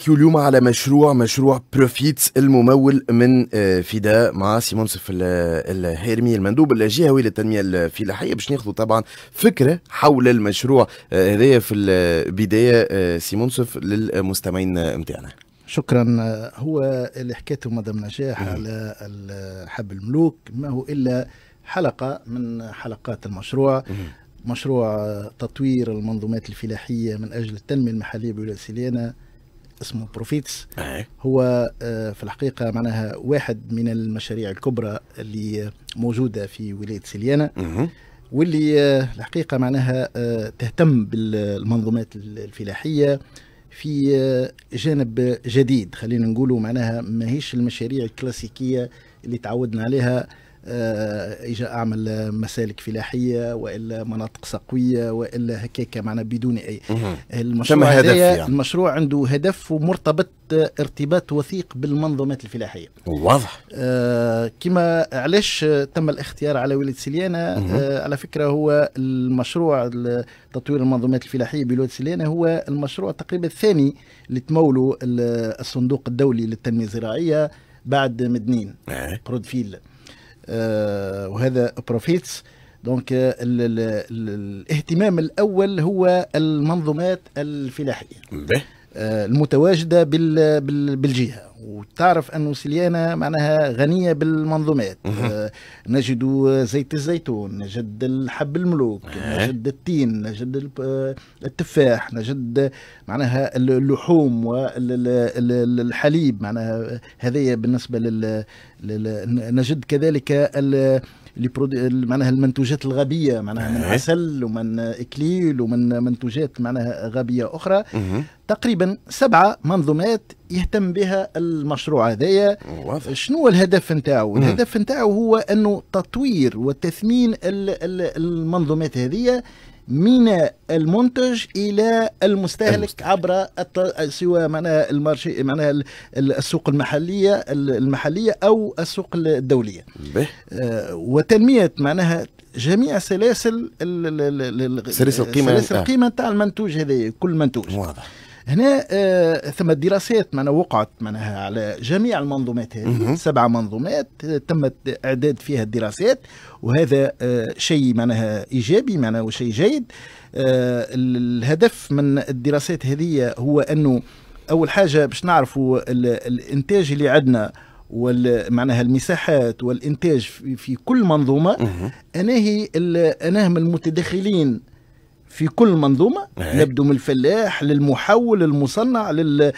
نحكيو اليوم على مشروع مشروع بروفيتس الممول من آه، فداء مع سيمون سف الهيرمي المندوب الجهوي للتنميه الفلاحيه باش ناخذوا طبعا فكره حول المشروع آه، هذايا في البدايه آه، سيمون للمستمعين نتاعنا شكرا هو اللي حكيته مدام نجاح نعم. على حب الملوك ما هو الا حلقه من حلقات المشروع مشروع تطوير المنظومات الفلاحيه من اجل التنميه المحليه بالولايه اسمه بروفيتس هو آه، في الحقيقه معناها واحد من المشاريع الكبرى اللي موجوده في ولايه سليانه واللي آه، الحقيقه معناها آه، تهتم بالمنظومات الفلاحيه في جانب جديد خلينا نقولوا معناها ماهيش المشاريع الكلاسيكيه اللي تعودنا عليها آه، اجا اعمل مسالك فلاحيه والا مناطق سقويه والا هكاك معنا بدون اي المشروع هدف يعني. المشروع عنده هدف ومرتبط آه، ارتباط وثيق بالمنظومات الفلاحيه واضح آه كما علاش تم الاختيار على ولايه سليانه آه على فكره هو المشروع تطوير المنظومات الفلاحيه بولايه سليانه هو المشروع تقريبا الثاني اللي تموله الصندوق الدولي للتنميه الزراعيه بعد مدنين قرود إيه. فيل آه، وهذا بروفيتس دونك آه، ال ال ال الاهتمام الاول هو المنظومات الفلاحيه آه، المتواجده بالجهه وتعرف أن سليانة معناها غنية بالمنظومات آه، نجد زيت الزيتون نجد الحب الملوك نجد التين نجد آه، التفاح نجد معناها اللحوم والحليب معناها هذايا بالنسبة لل نجد كذلك لي معناها المنتوجات الغبيه معناها من إيه. عسل ومن اكليل ومن منتوجات معناها غبيه اخرى تقريبا سبعه منظومات يهتم بها المشروع هذايا شنو الهدف نتاعو الهدف نتاعو هو انه تطوير وتثمين المنظومات هذه من المنتج الى المستهلك عبر سواء معناها المارشي معناها السوق المحليه المحليه او السوق الدوليه. آه وتنميه معناها جميع سلاسل سلاسل القيمه سلاسل القيمه نتاع آه. المنتوج هذا كل منتوج. واضح. هنا آه، ثم دراسات معنا وقعت معناها على جميع المنظومات هذه سبع منظومات آه، تمت اعداد فيها الدراسات وهذا آه، شيء معناها ايجابي معناه وشيء جيد الهدف من الدراسات هذه هو انه اول حاجه باش نعرفوا الانتاج اللي عندنا معناها المساحات والانتاج في, كل منظومه انا من المتدخلين في كل منظومة نبدو من الفلاح للمحول للمصنع لل...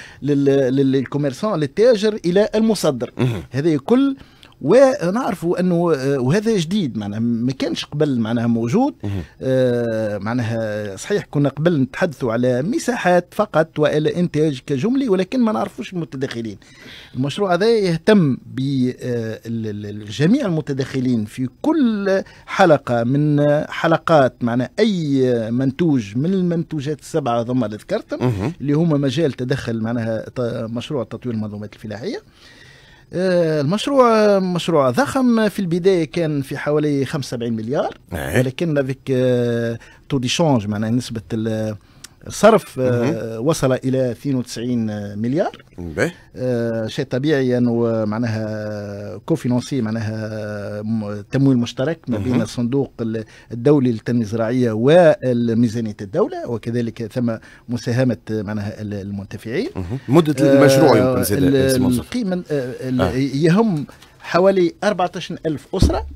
للكوميرسان للتاجر إلى المصدر هذا كل ونعرفوا انه آه، وهذا جديد معناها ما كانش قبل معناها موجود آه معناها صحيح كنا قبل نتحدثوا على مساحات فقط والى انتاج كجملي ولكن ما نعرفوش المتداخلين المشروع هذا يهتم بجميع آه، المتداخلين في كل حلقه من حلقات معناها اي منتوج من المنتوجات السبعه ضم ذكرتهم اللي هما مجال تدخل معناها مشروع تطوير المنظومات الفلاحيه آه، المشروع مشروع ضخم في البدايه كان في حوالي 75 مليار إيه. ولكن افيك تو دي شونج معناها نسبه صرف آه، وصل الى 92 مليار آه، شيء طبيعي انه يعني معناها كوفينونسي معناها تمويل مشترك ما بين الصندوق الدولي للتنميه الزراعيه وميزانيه الدوله وكذلك ثم مساهمه معناها المنتفعين مده المشروع يمكن القيمه يهم حوالي 14000 اسره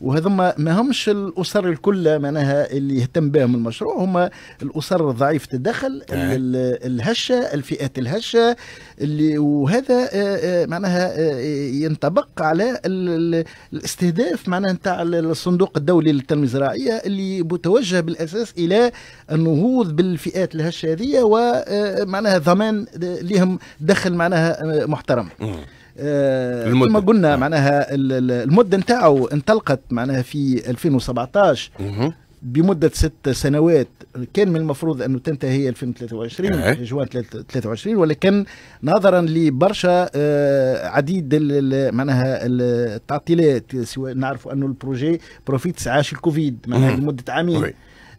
وهذوما ما همش الاسر الكل معناها اللي يهتم بهم المشروع هما الاسر ضعيفه الدخل الهشه الفئات الهشه اللي وهذا آه، آه، معناها آه، ينطبق على الاستهداف معناها نتاع الصندوق الدولي للتنميه الزراعيه اللي متوجه بالاساس الى النهوض بالفئات الهشه هذه ومعناها ضمان لهم دخل معناها محترم آه، المدة. كما قلنا آه. معناها المده نتاعو انطلقت معناها في 2017 مه. بمدة ست سنوات كان من المفروض أنه تنتهي هي 2023 إيه. أه. جوان 23 ولكن نظرا لبرشا عديد معناها التعطيلات سواء نعرفوا أنه البروجي بروفيتس عاش الكوفيد معناها إيه. لمدة عامين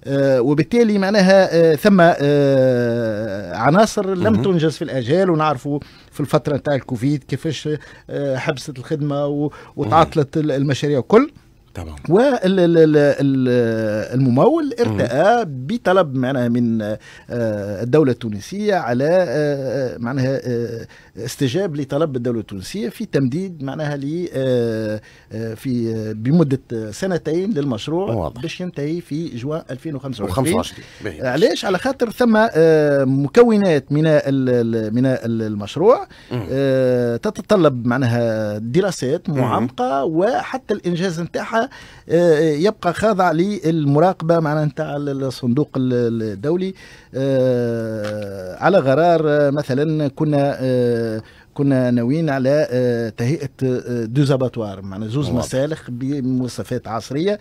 آه وبالتالي معناها آه ثم آه عناصر لم تنجز في الاجال ونعرفوا في الفتره نتاع الكوفيد كيفاش آه، حبست الخدمه وتعطلت المشاريع كل تمام والممول ارتأى بطلب معناها من آه، الدولة التونسية على آه، آه، معناها استجاب لطلب الدولة التونسية في تمديد معناها لي في بمدة سنتين للمشروع باش ينتهي في جوان 2025 علاش على خاطر ثم مكونات من من المشروع تتطلب معناها دراسات معمقة وحتى الإنجاز نتاعها آه، يبقى خاضع للمراقبه معناها نتاع الصندوق الدولي آه، على غرار آه، مثلا كنا كنا ناويين على تهيئه دوزاباتوار معناها معنا زوز مسالخ بمواصفات عصريه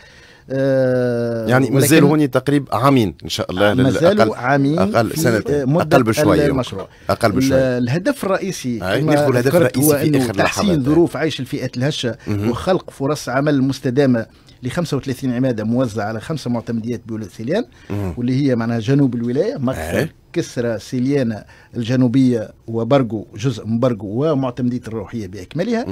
آه، يعني مازال هوني تقريب عامين ان شاء الله مازالوا عامين اقل سنتين آه، اقل بشويه المشروع اقل بشويه الهدف الرئيسي ناخذ الهدف الرئيسي هو في اخر تحسين ظروف عيش الفئات الهشه وخلق فرص عمل مستدامه ل 35 عماده موزعه على خمسه معتمديات بولاد سيليان واللي هي معناها جنوب الولايه مقتل كسرى سيليانا الجنوبيه وبرقو جزء من برقو ومعتمديه الروحيه باكملها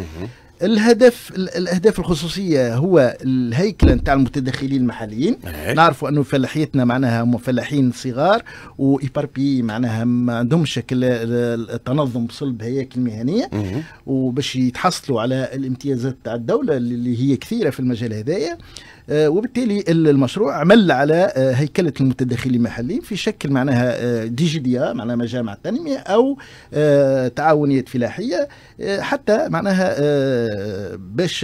الهدف الاهداف الخصوصيه هو الهيكله نتاع المتدخلين المحليين إيه. نعرفوا انه فلاحيتنا معناها هم فلاحين صغار وايباربي معناها ما عندهمش التنظم صلب هياكل مهنيه وباش يتحصلوا على الامتيازات تاع الدوله اللي هي كثيره في المجال هذايا آه، وبالتالي المشروع عمل على آه، هيكله المتداخلين المحليين في شكل معناها دي جي دي معناها مجامع التنميه او آه، تعاونيات فلاحيه حتى معناها باش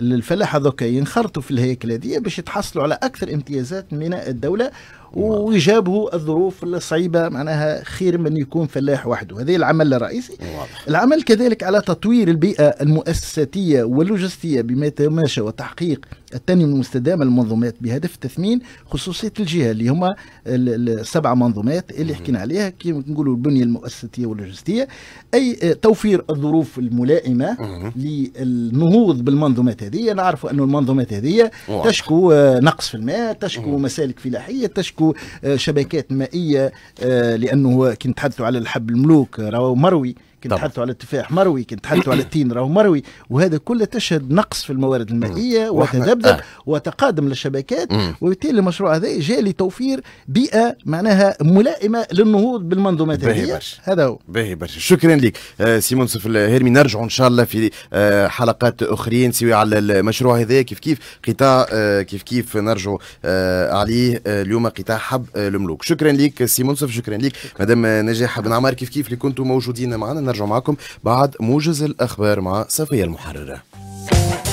الفلاحه هذوك ينخرطوا في الهيكله هذه باش يتحصلوا على اكثر امتيازات من الدوله ويجابه الظروف الصعيبه معناها خير من يكون فلاح وحده هذا العمل الرئيسي واضح. العمل كذلك على تطوير البيئه المؤسساتيه واللوجستيه بما يتماشى وتحقيق التنميه المستدامه للمنظومات بهدف تثمين خصوصيه الجهه اللي هما السبع منظومات اللي حكينا عليها كيما نقولوا البنيه المؤسساتيه واللوجستيه اي توفير الظروف الملائمه للنهوض بالمنظومات هذه نعرفوا انه المنظومات هذه تشكو نقص في الماء تشكو مسالك فلاحيه تشكو نحكوا آه، شبكات مائيه آه، لانه كي نتحدثوا على الحب الملوك آه، راهو مروي كنت طبعا. على التفاح مروي كنت حالته على التين راهو مروي وهذا كله تشهد نقص في الموارد المائيه وتذبذب آه. وتقادم للشبكات وبالتالي المشروع هذا جاء لتوفير بيئه معناها ملائمه للنهوض بالمنظومات هذه هذا هو باهي برشا شكرا لك آه سيمون صف الهرمي نرجعوا ان شاء الله في آه حلقات اخرين سوى على المشروع هذا كيف كيف قطاع آه كيف كيف نرجعوا آه عليه آه اليوم قطاع حب آه الملوك شكرا لك سيمون صف شكرا لك مدام نجاح بن عمار كيف كيف اللي كنتوا موجودين معنا نرجع معكم بعد موجز الأخبار مع صفيه المحررة